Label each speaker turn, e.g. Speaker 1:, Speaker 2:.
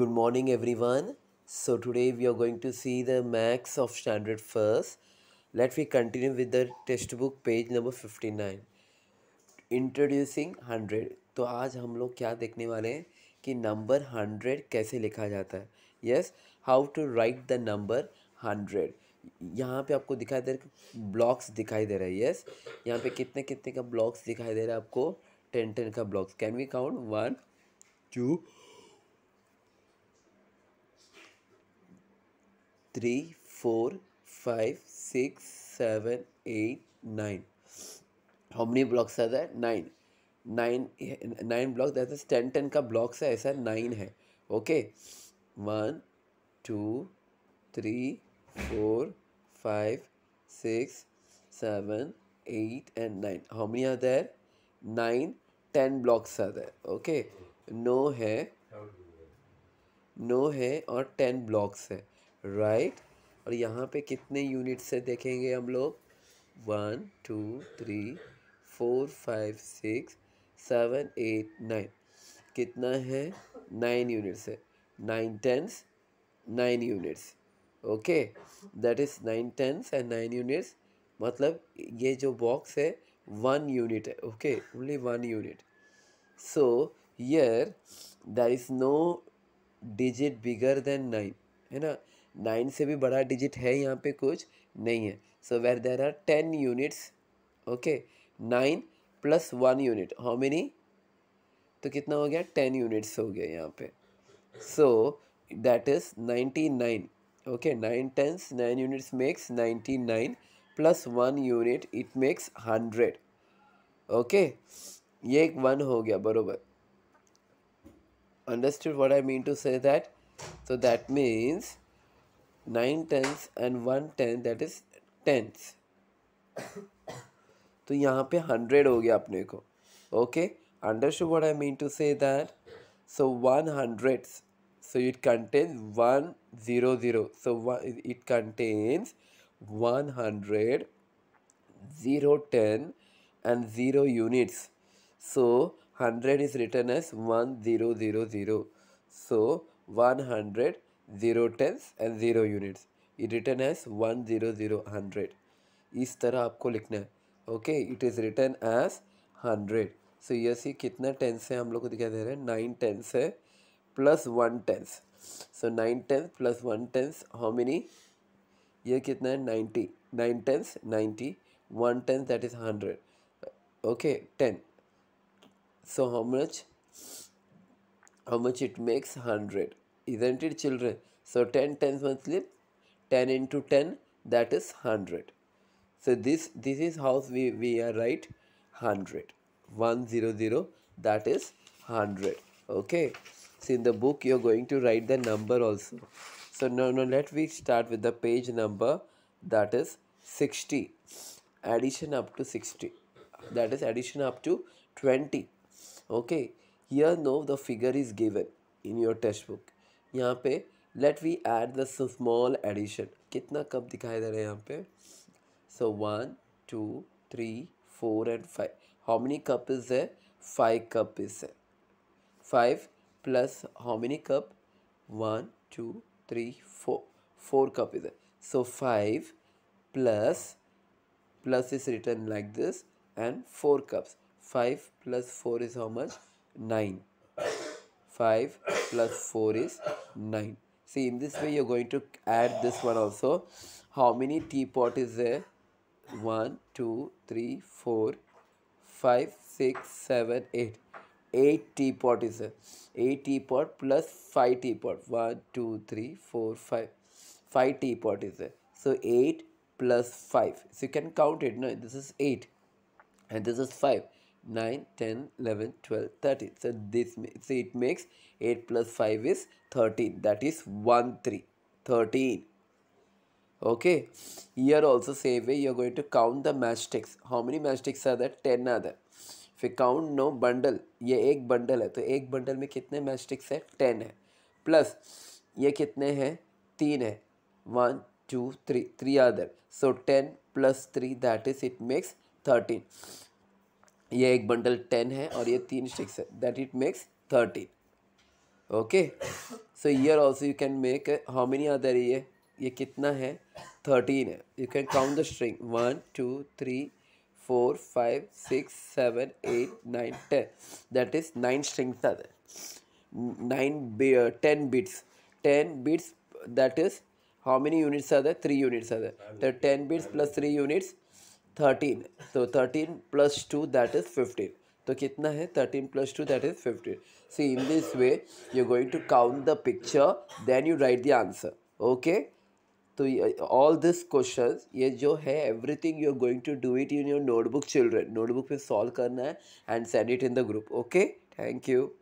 Speaker 1: Good morning everyone so today we are going to see the maths of standard first let we continue with the textbook page number fifty nine introducing hundred तो आज हम लोग क्या देखने वाले हैं कि number hundred कैसे लिखा जाता है yes how to write the number hundred यहाँ पर आपको दिखाई दे रहा है ब्लॉक्स दिखाई दे रहा है यस यहाँ पे कितने कितने का ब्लॉक्स दिखाई दे रहा है आपको टेन टेन का blocks can we count one two three four five six seven eight nine how many blocks आता है nine nine nine block that ten ten का ब्लॉक्स है ऐसा नाइन है okay one two three four five six seven eight and nine how many are there nine ten blocks are there okay no है no है और ten blocks है right और यहाँ पे कितने यूनिट से देखेंगे हम लोग one two three four five six seven eight nine कितना है नाइन यूनिट्स है nine tens nine units okay that is nine tens and nine units मतलब ये जो बॉक्स है वन यूनिट है okay only one unit so here there is no digit bigger than nine है ना नाइन से भी बड़ा डिजिट है यहाँ पे कुछ नहीं है so where there are ten units okay nine plus one unit how many तो कितना हो गया टेन यूनिट्स हो गया यहाँ पे so that is ninety nine okay nine tens nine units makes ninety nine plus one unit it makes hundred okay ये एक वन हो गया बरोबर understood what I mean to say that so that means nine tens and one tenth that is tens तो यहाँ पे hundred हो गया अपने को okay understood what I mean to say that so one hundred so it contains 100 so one, it contains 100 0 10 and 0 units so 100 is written as 1000 so 100 zero tens and zero units ये written as one zero zero hundred इस तरह आपको लिखना है okay it is written as hundred so ये see कितना tense है हम लोग को दिखाई दे रहे हैं नाइन टेंस है plus one tens so nine tens plus one tens how many ये कितना है ninety nine tens ninety one tens that is hundred okay ten so how much how much it makes hundred isn't it children so 10 tens monthly 10 into 10 that is 100 so this this is how we we are right 100 100 that is 100 okay so in the book you're going to write the number also so now, now let we start with the page number that is 60 addition up to 60 that is addition up to 20 okay here now the figure is given in your textbook यहाँ पे let we add the small addition कितना cup दिखाई दे रहा है यहाँ पे so one two three four and five how many cup is है फाइव कप इज है five plus how many cup one two three four four cup is है so five plus plus is return like this and four cups five plus four is how much nine 5 plus 4 is 9. See, in this way, you're going to add this one also. How many teapot is there? 1, 2, 3, 4, 5, 6, 7, 8. 8 teapot is there. 8 teapot plus 5 teapot. 1, 2, 3, 4, 5. 5 teapot is there. So 8 plus 5. So you can count it. No, this is 8. And this is 5. 9, 10, 11, 12, 13. So this so it makes 8 plus 5 is 13. That is 1, 3. 13. Okay. Here also same way you are going to count the matchsticks. How many matchsticks are there? 10 are there. If you count no bundle. ये एक bundle है तो एक bundle में कितने matchsticks hai? 10 hai. Plus ये kitne hai? तीन hai. 1 2 3 3 are there so 10 plus 3 that is it makes 13 ये एक बंडल टेन है और ये तीन स्टिक्स है that it makes thirteen okay so here also you can make how many other ये ये कितना है थर्टीन है you can count the string one two three four five six seven eight nine ten that is nine strings are nine ten bits ten bits that is how many units are three units are ten bits plus three units thirteen तो thirteen plus two that is fifteen तो कितना है thirteen plus two that is fifteen see in this way you going to count the picture then you write the answer okay तो all this question ये जो है everything you are going to do it in your notebook children notebook पे solve करना है and send it in the group okay thank you